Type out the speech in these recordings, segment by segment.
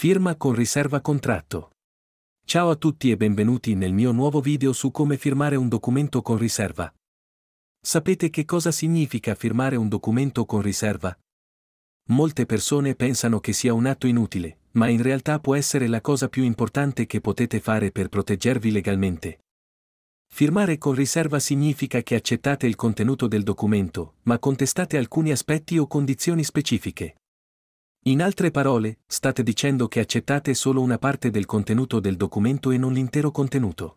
Firma con riserva contratto. Ciao a tutti e benvenuti nel mio nuovo video su come firmare un documento con riserva. Sapete che cosa significa firmare un documento con riserva? Molte persone pensano che sia un atto inutile, ma in realtà può essere la cosa più importante che potete fare per proteggervi legalmente. Firmare con riserva significa che accettate il contenuto del documento, ma contestate alcuni aspetti o condizioni specifiche. In altre parole, state dicendo che accettate solo una parte del contenuto del documento e non l'intero contenuto.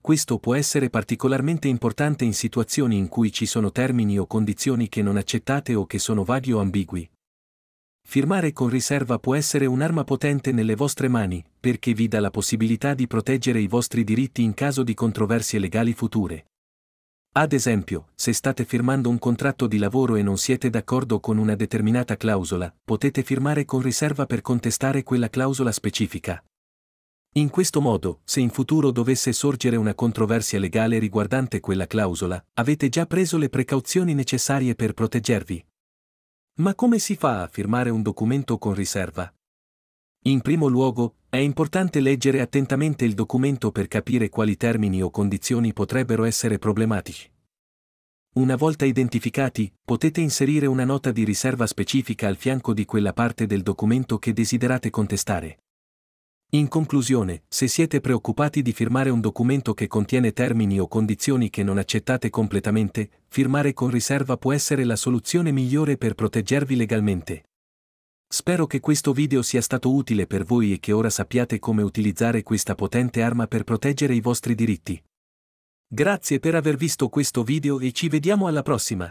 Questo può essere particolarmente importante in situazioni in cui ci sono termini o condizioni che non accettate o che sono vaghi o ambigui. Firmare con riserva può essere un'arma potente nelle vostre mani, perché vi dà la possibilità di proteggere i vostri diritti in caso di controversie legali future, ad esempio, se state firmando un contratto di lavoro e non siete d'accordo con una determinata clausola, potete firmare con riserva per contestare quella clausola specifica. In questo modo, se in futuro dovesse sorgere una controversia legale riguardante quella clausola, avete già preso le precauzioni necessarie per proteggervi. Ma come si fa a firmare un documento con riserva? In primo luogo, è importante leggere attentamente il documento per capire quali termini o condizioni potrebbero essere problematici. Una volta identificati, potete inserire una nota di riserva specifica al fianco di quella parte del documento che desiderate contestare. In conclusione, se siete preoccupati di firmare un documento che contiene termini o condizioni che non accettate completamente, firmare con riserva può essere la soluzione migliore per proteggervi legalmente. Spero che questo video sia stato utile per voi e che ora sappiate come utilizzare questa potente arma per proteggere i vostri diritti. Grazie per aver visto questo video e ci vediamo alla prossima.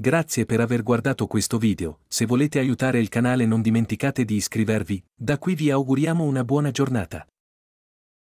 Grazie per aver guardato questo video, se volete aiutare il canale non dimenticate di iscrivervi, da qui vi auguriamo una buona giornata.